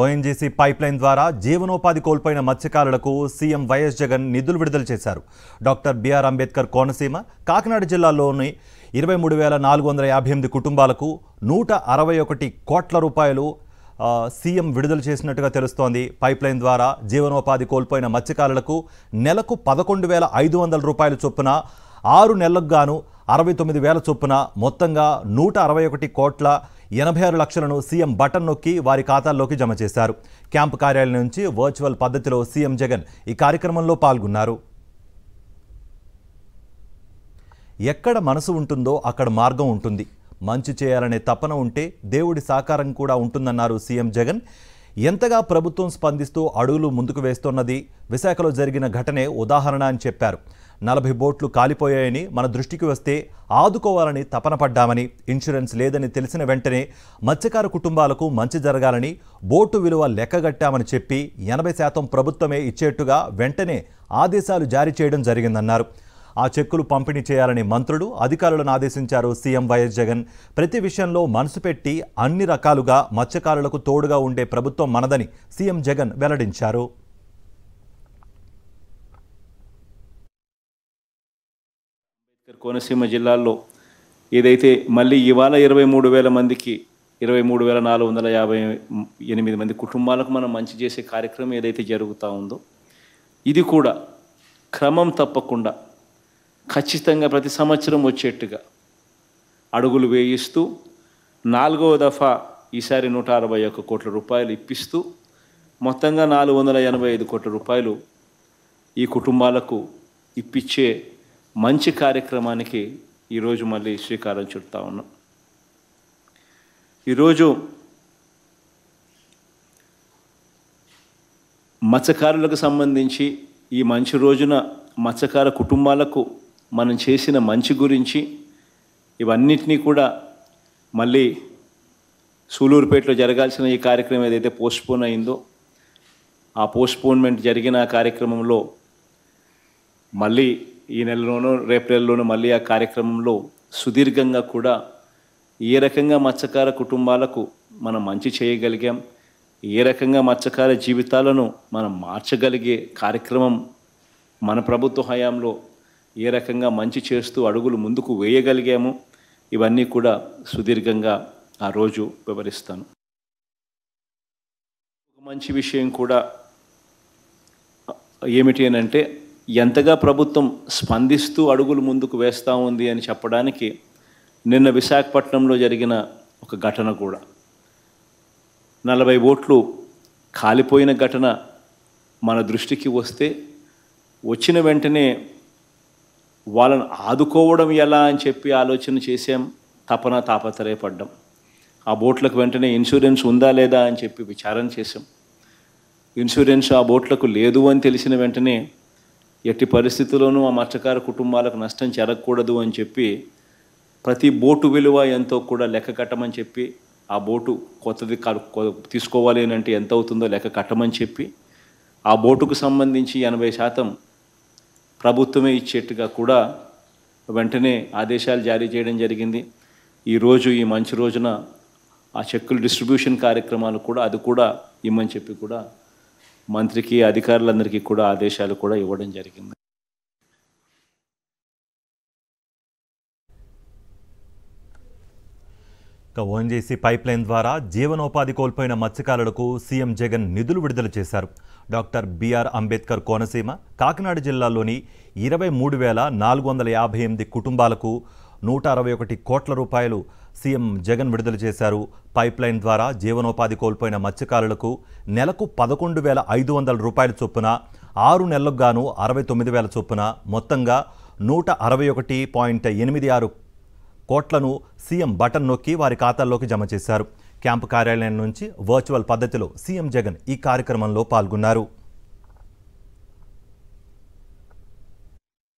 ONGC pipeline ద్వారా జీవనోపాధి కోల్పోయిన మత్స్యకారులకు సీఎం వైఎస్ జగన్ నిధులు విడుదల చేశారు డాక్టర్ బీఆర్ అంబేద్కర్ కోనసీమ కాకినాడ జిల్లాలోని ఇరవై మూడు వేల నాలుగు వందల యాభై ఎనిమిది కుటుంబాలకు నూట అరవై ఒకటి కోట్ల రూపాయలు సీఎం విడుదల చేసినట్టుగా తెలుస్తోంది పైప్లైన్ ద్వారా జీవనోపాధి కోల్పోయిన మత్స్యకారులకు నెలకు పదకొండు వేల ఐదు వందల రూపాయల చొప్పున ఆరు నెలలకు గాను అరవై తొమ్మిది వేల చొప్పున మొత్తంగా నూట అరవై ఒకటి కోట్ల ఎనభై ఆరు లక్షలను సీఎం బటన్ నొక్కి వారి ఖాతాల్లోకి జమ చేశారు క్యాంపు కార్యాలయం నుంచి వర్చువల్ పద్ధతిలో సీఎం జగన్ ఈ కార్యక్రమంలో పాల్గొన్నారు ఎక్కడ మనసు ఉంటుందో అక్కడ మార్గం ఉంటుంది మంచి చేయాలనే తపన ఉంటే దేవుడి సాకారం కూడా ఉంటుందన్నారు సీఎం జగన్ ఎంతగా ప్రభుత్వం స్పందిస్తూ అడుగులు ముందుకు వేస్తున్నది విశాఖలో జరిగిన ఘటనే ఉదాహరణ అని చెప్పారు నలభై బోట్లు కాలిపోయాయని మన దృష్టికి వస్తే ఆదుకోవాలని తపన పడ్డామని ఇన్సూరెన్స్ లేదని తెలిసిన వెంటనే మత్స్యకార కుటుంబాలకు మంచి జరగాలని బోటు విలువ లెక్కగట్టామని చెప్పి ఎనభై శాతం ప్రభుత్వమే ఇచ్చేట్టుగా వెంటనే ఆదేశాలు జారీ చేయడం జరిగిందన్నారు ఆ చెక్కులు పంపిణీ చేయాలని మంత్రులు అధికారులను ఆదేశించారు సీఎం వైఎస్ జగన్ ప్రతి విషయంలో మనసు పెట్టి అన్ని రకాలుగా మత్స్యకారులకు తోడుగా ఉండే ప్రభుత్వం మనదని సీఎం జగన్ వెల్లడించారు కోనసీమ జిల్లాల్లో ఏదైతే మళ్ళీ ఇవాళ ఇరవై మూడు వేల మందికి ఇరవై మూడు వేల నాలుగు వందల యాభై ఎనిమిది మంది కుటుంబాలకు మనం మంచి చేసే కార్యక్రమం ఏదైతే జరుగుతూ ఉందో ఇది కూడా క్రమం తప్పకుండా ఖచ్చితంగా ప్రతి సంవత్సరం వచ్చేట్టుగా అడుగులు వేయిస్తూ నాలుగవ దఫా ఈసారి నూట అరవై ఒక్క కోట్ల రూపాయలు ఇప్పిస్తూ మొత్తంగా నాలుగు వందల ఎనభై ఐదు కోట్ల రూపాయలు ఈ కుటుంబాలకు ఇప్పించే మంచి కార్యక్రమానికి ఈరోజు మళ్ళీ శ్రీకారం చుడతా ఉన్నాం ఈరోజు మత్స్యకారులకు సంబంధించి ఈ మంచి రోజున మత్స్యకార కుటుంబాలకు మనం చేసిన మంచి గురించి ఇవన్నిటినీ కూడా మళ్ళీ సూలూరుపేటలో జరగాల్సిన ఈ కార్యక్రమం ఏదైతే పోస్ట్పోన్ అయిందో ఆ పోస్ట్పోన్మెంట్ జరిగిన కార్యక్రమంలో మళ్ళీ ఈ నెలలోనూ రేపు నెలలోనూ మళ్ళీ ఆ కార్యక్రమంలో సుదీర్ఘంగా కూడా ఏ రకంగా మత్స్యకార కుటుంబాలకు మనం మంచి చేయగలిగాం ఏ రకంగా మత్స్యకార జీవితాలను మనం మార్చగలిగే కార్యక్రమం మన ప్రభుత్వ హయాంలో ఏ రకంగా మంచి చేస్తూ అడుగులు ముందుకు వేయగలిగాము ఇవన్నీ కూడా సుదీర్ఘంగా ఆ రోజు వివరిస్తాను మంచి విషయం కూడా ఏమిటి అని అంటే ఎంతగా ప్రభుత్వం స్పందిస్తూ అడుగులు ముందుకు వేస్తూ ఉంది అని చెప్పడానికి నిన్న విశాఖపట్నంలో జరిగిన ఒక ఘటన కూడా నలభై ఓట్లు కాలిపోయిన ఘటన మన దృష్టికి వస్తే వచ్చిన వెంటనే వాళ్ళను ఆదుకోవడం ఎలా అని చెప్పి ఆలోచన చేసాం తపన తాపత్రయపడ్డాం ఆ బోట్లకు వెంటనే ఇన్సూరెన్స్ ఉందా లేదా అని చెప్పి విచారం చేసాం ఇన్సూరెన్స్ ఆ బోట్లకు లేదు అని తెలిసిన వెంటనే ఎట్టి పరిస్థితుల్లోనూ ఆ మత్స్యకార కుటుంబాలకు నష్టం జరగకూడదు అని చెప్పి ప్రతి బోటు విలువ ఎంతో కూడా లెక్క కట్టమని చెప్పి ఆ బోటు కొత్తది తీసుకోవాలి అని అంటే ఎంత అవుతుందో లెక్క కట్టమని చెప్పి ఆ బోటుకు సంబంధించి ఎనభై శాతం ప్రభుత్వమే ఇచ్చేట్టుగా కూడా వెంటనే ఆదేశాలు జారీ చేయడం జరిగింది ఈరోజు ఈ మంచి రోజున ఆ చెక్కుల డిస్ట్రిబ్యూషన్ కార్యక్రమాలు కూడా అది కూడా ఇమ్మని చెప్పి కూడా మంత్రికి అధికారులందరికీ కూడా ఆదేశాలు కూడా ఇవ్వడం జరిగింది ఇక ఓఎన్జీసీ పైప్లైన్ ద్వారా జీవనోపాధి కోల్పోయిన మత్స్యకారులకు సీఎం జగన్ నిధులు విడుదల చేశారు డాక్టర్ బిఆర్ అంబేద్కర్ కోనసీమ కాకినాడ జిల్లాలోని ఇరవై మూడు వేల నాలుగు వందల యాభై ఎనిమిది కుటుంబాలకు నూట అరవై ఒకటి కోట్ల రూపాయలు సీఎం జగన్ విడుదల చేశారు పైప్లైన్ ద్వారా జీవనోపాధి కోల్పోయిన మత్స్యకారులకు నెలకు పదకొండు వేల ఐదు వందల రూపాయల చొప్పున ఆరు నెలలకు గాను అరవై తొమ్మిది వేల చొప్పున మొత్తంగా నూట అరవై ఒకటి పాయింట్ ఎనిమిది ఆరు కోట్లను సీఎం బటన్ నొక్కి వారి ఖాతాల్లోకి జమ చేశారు క్యాంపు కార్యాలయం నుంచి వర్చువల్ పద్ధతిలో సీఎం జగన్ ఈ కార్యక్రమంలో పాల్గొన్నారు